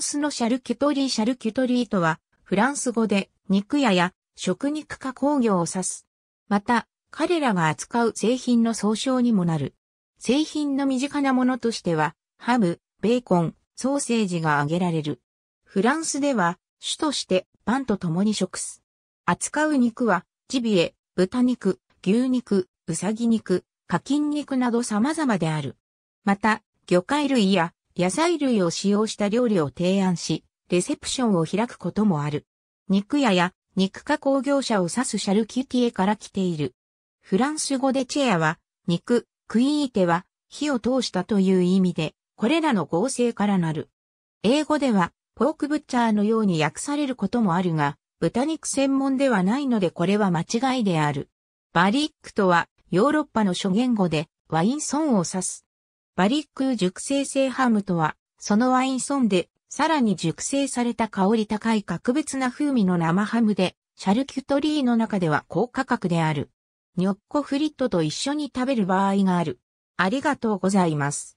スのシャルキュトリーシャルキュトリーとは、フランス語で肉屋や食肉加工業を指す。また、彼らが扱う製品の総称にもなる。製品の身近なものとしては、ハム、ベーコン、ソーセージが挙げられる。フランスでは、主としてパンと共に食す。扱う肉は、ジビエ、豚肉、牛肉、うさぎ肉、キン肉など様々である。また、魚介類や野菜類を使用した料理を提案し、レセプションを開くこともある。肉屋や肉加工業者を指すシャルキュティエから来ている。フランス語でチェアは、肉、クイーテは、火を通したという意味で、これらの合成からなる。英語では、ポークブッチャーのように訳されることもあるが、豚肉専門ではないのでこれは間違いである。バリックとは、ヨーロッパの諸言語で、ワインソンを指す。バリック熟成性ハムとは、そのワインソンで、さらに熟成された香り高い格別な風味の生ハムで、シャルキュトリーの中では高価格である。ニョッコフリットと一緒に食べる場合がある。ありがとうございます。